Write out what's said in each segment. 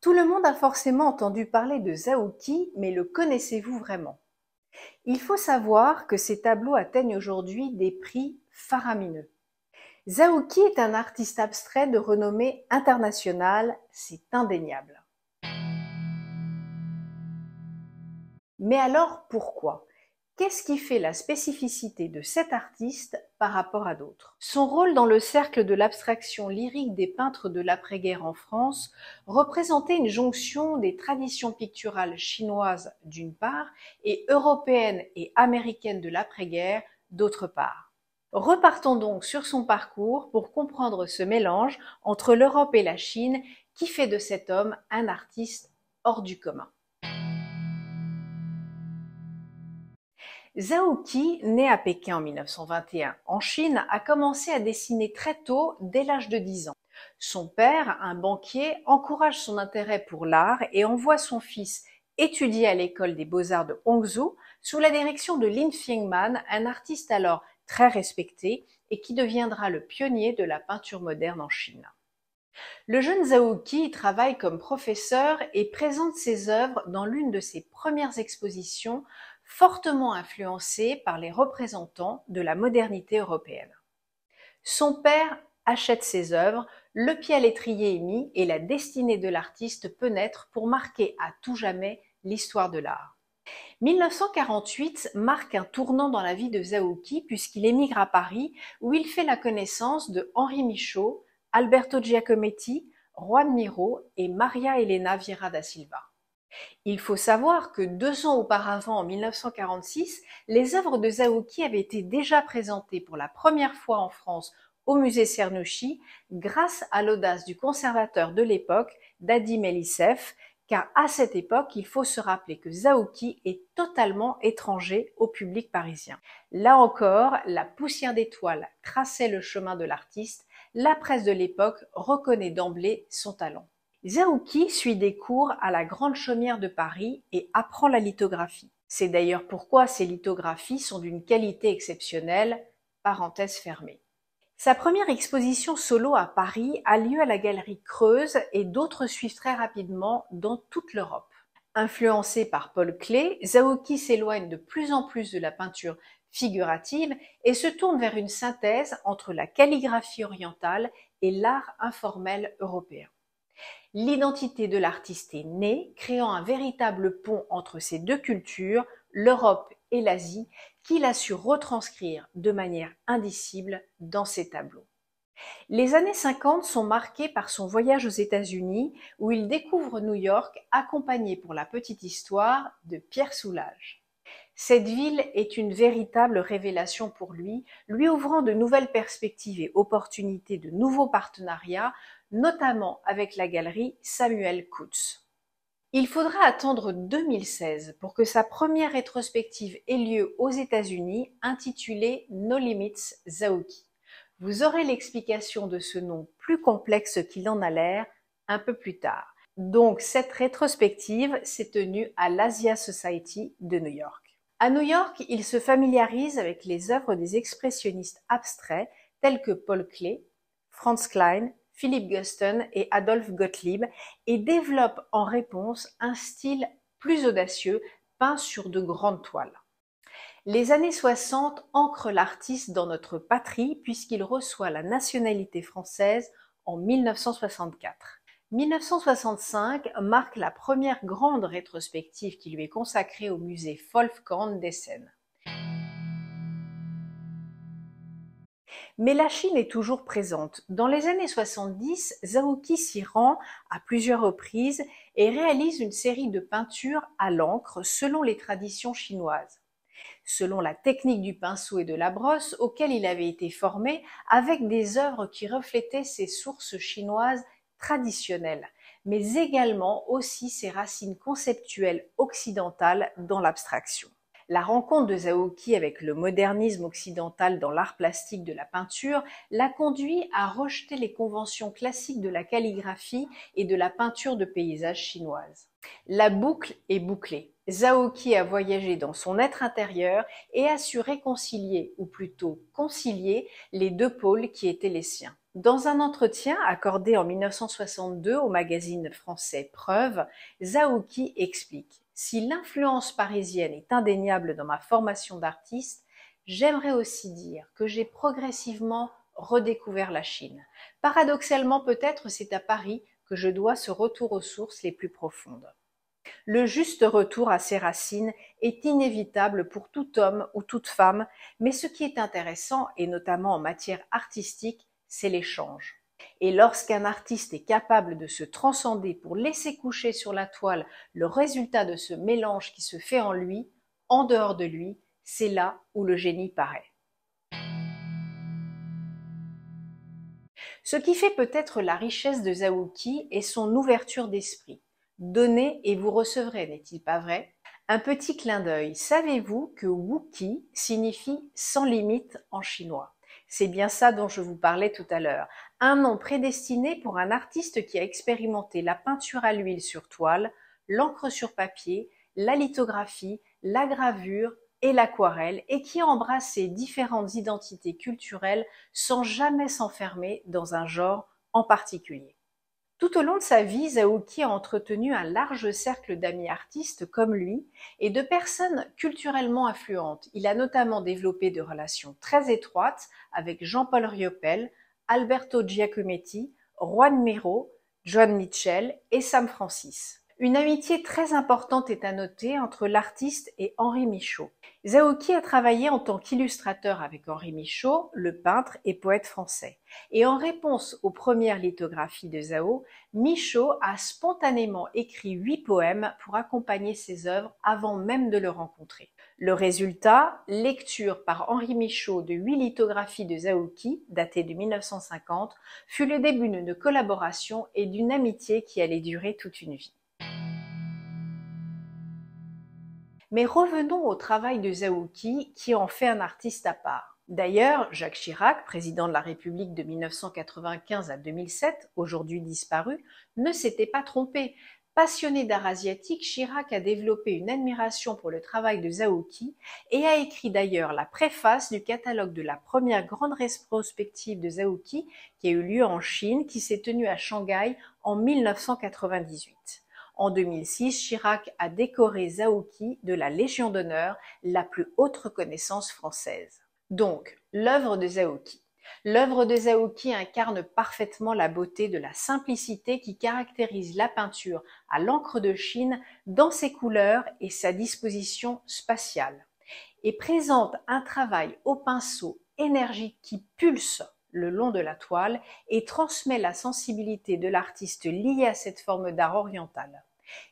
Tout le monde a forcément entendu parler de Zaouki, mais le connaissez-vous vraiment Il faut savoir que ses tableaux atteignent aujourd'hui des prix faramineux. Zaouki est un artiste abstrait de renommée internationale, c'est indéniable. Mais alors pourquoi Qu'est-ce qui fait la spécificité de cet artiste par rapport à d'autres Son rôle dans le cercle de l'abstraction lyrique des peintres de l'après-guerre en France représentait une jonction des traditions picturales chinoises d'une part et européennes et américaines de l'après-guerre d'autre part. Repartons donc sur son parcours pour comprendre ce mélange entre l'Europe et la Chine qui fait de cet homme un artiste hors du commun. Zhao Qi, né à Pékin en 1921 en Chine, a commencé à dessiner très tôt, dès l'âge de 10 ans. Son père, un banquier, encourage son intérêt pour l'art et envoie son fils étudier à l'école des beaux-arts de Hongzhou sous la direction de Lin Fengman, un artiste alors très respecté et qui deviendra le pionnier de la peinture moderne en Chine. Le jeune Qi travaille comme professeur et présente ses œuvres dans l'une de ses premières expositions fortement influencé par les représentants de la modernité européenne. Son père achète ses œuvres, le pied à l'étrier est mis et la destinée de l'artiste peut naître pour marquer à tout jamais l'histoire de l'art. 1948 marque un tournant dans la vie de Zaouki puisqu'il émigre à Paris où il fait la connaissance de Henri Michaud, Alberto Giacometti, Juan Miro et Maria Elena Vieira da Silva. Il faut savoir que deux ans auparavant, en 1946, les œuvres de Zaouki avaient été déjà présentées pour la première fois en France au musée Cernouchi grâce à l'audace du conservateur de l'époque, Dadi Melissef, car à cette époque, il faut se rappeler que Zaouki est totalement étranger au public parisien. Là encore, la poussière d'étoiles traçait le chemin de l'artiste, la presse de l'époque reconnaît d'emblée son talent. Zaouki suit des cours à la Grande Chaumière de Paris et apprend la lithographie. C'est d'ailleurs pourquoi ses lithographies sont d'une qualité exceptionnelle. Parenthèse fermée. Sa première exposition solo à Paris a lieu à la Galerie Creuse et d'autres suivent très rapidement dans toute l'Europe. Influencé par Paul Klee, Zaoki s'éloigne de plus en plus de la peinture figurative et se tourne vers une synthèse entre la calligraphie orientale et l'art informel européen. L'identité de l'artiste est née, créant un véritable pont entre ces deux cultures, l'Europe et l'Asie, qu'il a su retranscrire de manière indicible dans ses tableaux. Les années 50 sont marquées par son voyage aux États-Unis où il découvre New York accompagné pour la petite histoire de Pierre Soulage. Cette ville est une véritable révélation pour lui, lui ouvrant de nouvelles perspectives et opportunités de nouveaux partenariats, notamment avec la galerie Samuel Kutz. Il faudra attendre 2016 pour que sa première rétrospective ait lieu aux États-Unis intitulée No Limits Zaoki. Vous aurez l'explication de ce nom plus complexe qu'il en a l'air un peu plus tard. Donc cette rétrospective s'est tenue à l'Asia Society de New York. À New York, il se familiarise avec les œuvres des expressionnistes abstraits tels que Paul Klee, Franz Klein Philippe Guston et Adolphe Gottlieb et développe en réponse un style plus audacieux peint sur de grandes toiles. Les années 60 ancrent l'artiste dans notre patrie puisqu'il reçoit la nationalité française en 1964. 1965 marque la première grande rétrospective qui lui est consacrée au musée Wolfgang d'Essen. Mais la Chine est toujours présente. Dans les années 70, Zaouki s'y rend à plusieurs reprises et réalise une série de peintures à l'encre selon les traditions chinoises. Selon la technique du pinceau et de la brosse auxquelles il avait été formé, avec des œuvres qui reflétaient ses sources chinoises traditionnelles, mais également aussi ses racines conceptuelles occidentales dans l'abstraction. La rencontre de Zaoki avec le modernisme occidental dans l'art plastique de la peinture l'a conduit à rejeter les conventions classiques de la calligraphie et de la peinture de paysage chinoise. La boucle est bouclée. Zaoki a voyagé dans son être intérieur et a su réconcilier, ou plutôt concilier, les deux pôles qui étaient les siens. Dans un entretien accordé en 1962 au magazine français Preuve, Zaoki explique si l'influence parisienne est indéniable dans ma formation d'artiste, j'aimerais aussi dire que j'ai progressivement redécouvert la Chine. Paradoxalement peut-être, c'est à Paris que je dois ce retour aux sources les plus profondes. Le juste retour à ses racines est inévitable pour tout homme ou toute femme, mais ce qui est intéressant, et notamment en matière artistique, c'est l'échange. Et lorsqu'un artiste est capable de se transcender pour laisser coucher sur la toile le résultat de ce mélange qui se fait en lui, en dehors de lui, c'est là où le génie paraît. Ce qui fait peut-être la richesse de Zawuki est son ouverture d'esprit. Donnez et vous recevrez, n'est-il pas vrai Un petit clin d'œil. Savez-vous que Wuki signifie sans limite en chinois c'est bien ça dont je vous parlais tout à l'heure. Un nom prédestiné pour un artiste qui a expérimenté la peinture à l'huile sur toile, l'encre sur papier, la lithographie, la gravure et l'aquarelle et qui a embrassé différentes identités culturelles sans jamais s'enfermer dans un genre en particulier. Tout au long de sa vie, Zaoki a entretenu un large cercle d'amis artistes comme lui et de personnes culturellement influentes. Il a notamment développé de relations très étroites avec Jean-Paul Riopel, Alberto Giacometti, Juan Mero, John Mitchell et Sam Francis. Une amitié très importante est à noter entre l'artiste et Henri Michaud. Zaoki a travaillé en tant qu'illustrateur avec Henri Michaud, le peintre et poète français. Et en réponse aux premières lithographies de Zao, Michaud a spontanément écrit huit poèmes pour accompagner ses œuvres avant même de le rencontrer. Le résultat, lecture par Henri Michaud de huit lithographies de Zaoki, datées de 1950, fut le début d'une collaboration et d'une amitié qui allait durer toute une vie. Mais revenons au travail de Zaouki qui en fait un artiste à part. D'ailleurs, Jacques Chirac, président de la République de 1995 à 2007, aujourd'hui disparu, ne s'était pas trompé. Passionné d'art asiatique, Chirac a développé une admiration pour le travail de Zaouki et a écrit d'ailleurs la préface du catalogue de la première grande rétrospective de Zaouki qui a eu lieu en Chine, qui s'est tenue à Shanghai en 1998. En 2006, Chirac a décoré Zaouki de la Légion d'honneur, la plus haute reconnaissance française. Donc, l'œuvre de Zaouki. L'œuvre de Zaouki incarne parfaitement la beauté de la simplicité qui caractérise la peinture à l'encre de Chine dans ses couleurs et sa disposition spatiale, et présente un travail au pinceau énergique qui pulse le long de la toile et transmet la sensibilité de l'artiste liée à cette forme d'art orientale.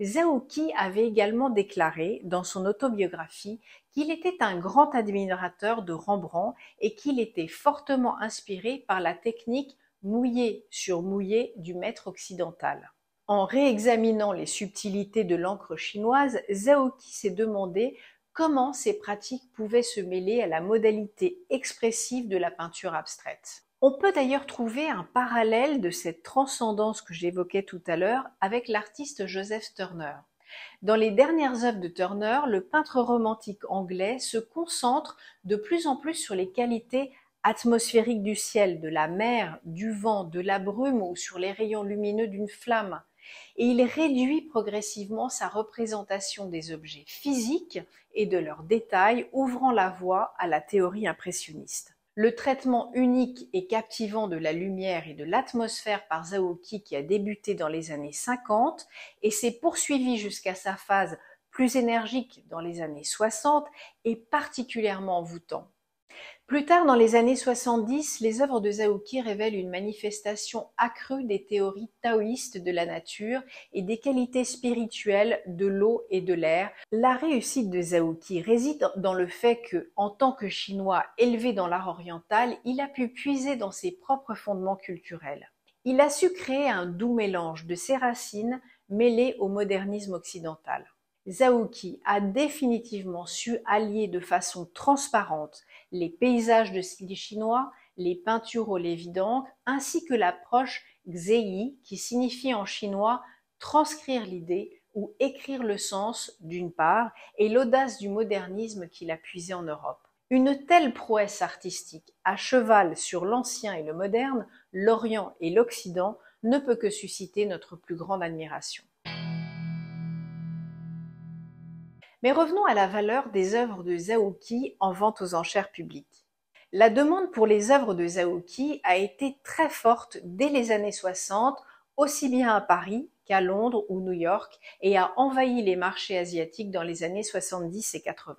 Zaouki avait également déclaré, dans son autobiographie, qu'il était un grand admirateur de Rembrandt et qu'il était fortement inspiré par la technique mouillée sur mouillé » du maître occidental. En réexaminant les subtilités de l'encre chinoise, Zaoki s'est demandé comment ces pratiques pouvaient se mêler à la modalité expressive de la peinture abstraite. On peut d'ailleurs trouver un parallèle de cette transcendance que j'évoquais tout à l'heure avec l'artiste Joseph Turner. Dans les dernières œuvres de Turner, le peintre romantique anglais se concentre de plus en plus sur les qualités atmosphériques du ciel, de la mer, du vent, de la brume ou sur les rayons lumineux d'une flamme. Et il réduit progressivement sa représentation des objets physiques et de leurs détails, ouvrant la voie à la théorie impressionniste. Le traitement unique et captivant de la lumière et de l'atmosphère par Zaoki qui a débuté dans les années 50 et s'est poursuivi jusqu'à sa phase plus énergique dans les années 60 est particulièrement envoûtant. Plus tard, dans les années 70, les œuvres de Zaouki révèlent une manifestation accrue des théories taoïstes de la nature et des qualités spirituelles de l'eau et de l'air. La réussite de Zaouki réside dans le fait que, en tant que Chinois élevé dans l'art oriental, il a pu puiser dans ses propres fondements culturels. Il a su créer un doux mélange de ses racines mêlées au modernisme occidental. Zaoqi a définitivement su allier de façon transparente les paysages de style chinois, les peintures au lavis ainsi que l'approche xieyi qui signifie en chinois transcrire l'idée ou écrire le sens d'une part, et l'audace du modernisme qu'il a puisé en Europe. Une telle prouesse artistique, à cheval sur l'ancien et le moderne, l'Orient et l'Occident, ne peut que susciter notre plus grande admiration. Mais revenons à la valeur des œuvres de Zaouki en vente aux enchères publiques. La demande pour les œuvres de Zaouki a été très forte dès les années 60, aussi bien à Paris qu'à Londres ou New York, et a envahi les marchés asiatiques dans les années 70 et 80.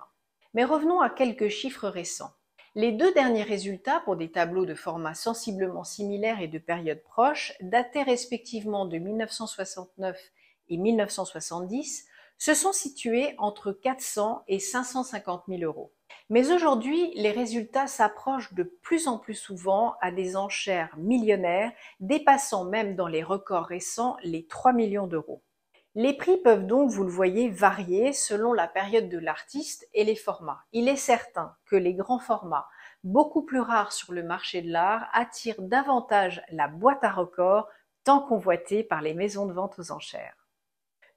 Mais revenons à quelques chiffres récents. Les deux derniers résultats pour des tableaux de format sensiblement similaire et de période proche, dataient respectivement de 1969 et 1970 se sont situés entre 400 et 550 000 euros. Mais aujourd'hui, les résultats s'approchent de plus en plus souvent à des enchères millionnaires, dépassant même dans les records récents les 3 millions d'euros. Les prix peuvent donc, vous le voyez, varier selon la période de l'artiste et les formats. Il est certain que les grands formats, beaucoup plus rares sur le marché de l'art, attirent davantage la boîte à records tant convoitée par les maisons de vente aux enchères.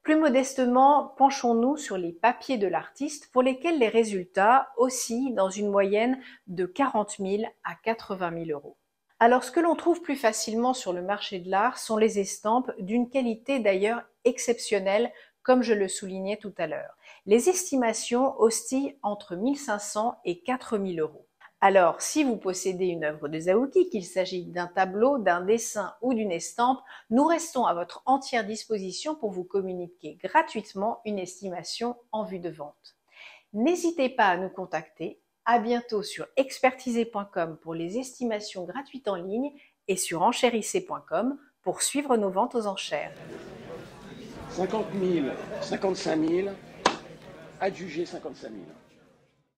Plus modestement, penchons-nous sur les papiers de l'artiste pour lesquels les résultats oscillent dans une moyenne de 40 000 à 80 000 euros. Alors ce que l'on trouve plus facilement sur le marché de l'art sont les estampes d'une qualité d'ailleurs exceptionnelle comme je le soulignais tout à l'heure. Les estimations oscillent entre 1500 et 4000 euros. Alors, si vous possédez une œuvre de Zaouki, qu'il s'agisse d'un tableau, d'un dessin ou d'une estampe, nous restons à votre entière disposition pour vous communiquer gratuitement une estimation en vue de vente. N'hésitez pas à nous contacter. À bientôt sur expertisez.com pour les estimations gratuites en ligne et sur enchérissez.com pour suivre nos ventes aux enchères. 50 000, 55 000, adjugé 55 000.